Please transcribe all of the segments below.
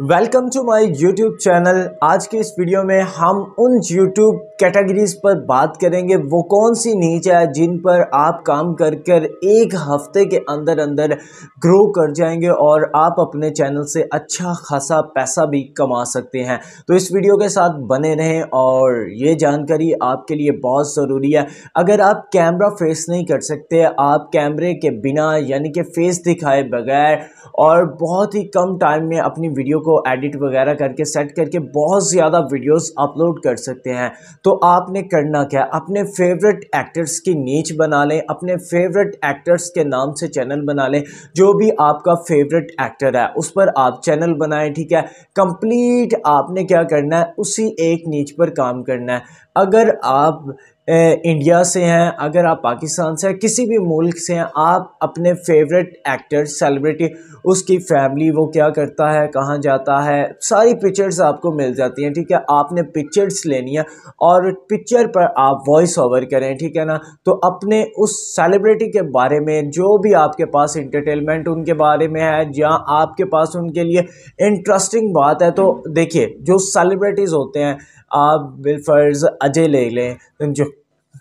welcome to my YouTube channel आज के इस वीडियो में हम उन यूट्यूब कैटेगरीज पर बात करेंगे वो कौन सी नीच है जिन पर आप काम कर कर एक हफ्ते के अंदर अंदर ग्रो कर जाएंगे और आप अपने चैनल से अच्छा खासा पैसा भी कमा सकते हैं तो इस वीडियो के साथ बने रहें और ये जानकारी आपके लिए बहुत ज़रूरी है अगर आप कैमरा फेस नहीं कर सकते आप कैमरे के बिना यानी कि फेस दिखाए बगैर और बहुत ही कम टाइम में अपनी वीडियो को एडिट वगैरह करके सेट करके बहुत ज़्यादा वीडियोस अपलोड कर सकते हैं तो आपने करना क्या अपने फेवरेट एक्टर्स की नीच बना लें अपने फेवरेट एक्टर्स के नाम से चैनल बना लें जो भी आपका फेवरेट एक्टर है उस पर आप चैनल बनाएं ठीक है कंप्लीट आपने क्या करना है उसी एक नीच पर काम करना है अगर आप इंडिया से हैं अगर आप पाकिस्तान से हैं किसी भी मुल्क से हैं आप अपने फेवरेट एक्टर सेलिब्रिटी उसकी फैमिली वो क्या करता है कहाँ जाता है सारी पिक्चर्स आपको मिल जाती हैं ठीक है आपने पिक्चर्स लेनी है और पिक्चर पर आप वॉइस ओवर करें ठीक है ना तो अपने उस सेलिब्रिटी के बारे में जो भी आपके पास इंटरटेनमेंट उनके बारे में है या आपके पास उनके लिए इंटरेस्टिंग बात है तो देखिए जो सेलिब्रिटीज़ होते हैं आप फर्ज़ अजय ले लें जो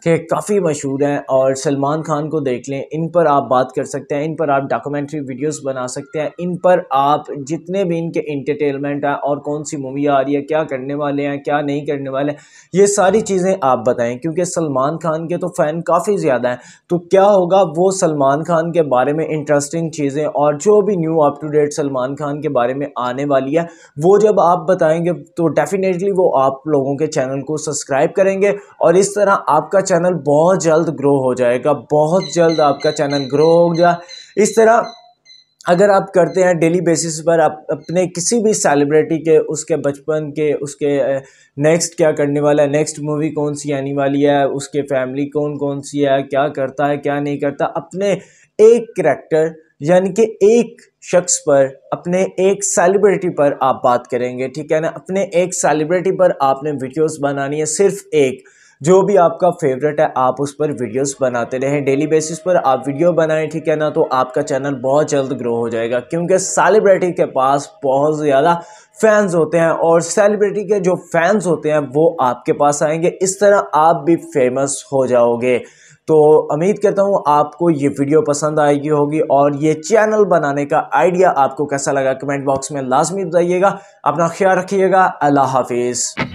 के काफ़ी मशहूर हैं और सलमान खान को देख लें इन पर आप बात कर सकते हैं इन पर आप डॉक्यूमेंट्री वीडियोस बना सकते हैं इन पर आप जितने भी इनके इंटरटेनमेंट हैं और कौन सी मूवी आ रही है क्या करने वाले हैं क्या नहीं करने वाले हैं ये सारी चीज़ें आप बताएं क्योंकि सलमान खान के तो फ़ैन काफ़ी ज़्यादा हैं तो क्या होगा वो सलमान खान के बारे में इंटरेस्टिंग चीज़ें और जो भी new up to date Salman Khan के बारे में आने वाली है वो जब आप बताएँगे तो डेफ़िनेटली वो आप लोगों के चैनल को सब्सक्राइब करेंगे और इस तरह आपका आपका चैनल बहुत जल्द ग्रो हो जाएगा बहुत जल्द आपका चैनल ग्रो हो गया इस तरह अगर आप करते हैं डेली बेसिस पर आप अपने किसी भी सेलिब्रिटी के उसके बचपन के उसके नेक्स्ट क्या करने वाला है नेक्स्ट मूवी कौन सी आने वाली है उसके फैमिली कौन कौन सी है क्या करता है क्या नहीं करता अपने एक करेक्टर यानी कि एक शख्स पर अपने एक सेलिब्रिटी पर आप बात करेंगे ठीक है ना अपने एक सेलिब्रिटी पर आपने वीडियोस बनानी है सिर्फ एक जो भी आपका फेवरेट है आप उस पर वीडियोस बनाते रहें डेली बेसिस पर आप वीडियो बनाएं ठीक है ना तो आपका चैनल बहुत जल्द ग्रो हो जाएगा क्योंकि सेलिब्रिटी के पास बहुत ज़्यादा फैंस होते हैं और सेलिब्रिटी के जो फैंस होते हैं वो आपके पास आएंगे इस तरह आप भी फेमस हो जाओगे तो उम्मीद करता हूँ आपको ये वीडियो पसंद आएगी होगी और ये चैनल बनाने का आइडिया आपको कैसा लगा कमेंट बॉक्स में लाजमी बताइएगा अपना ख्याल रखिएगा अल्लाह हाफिज़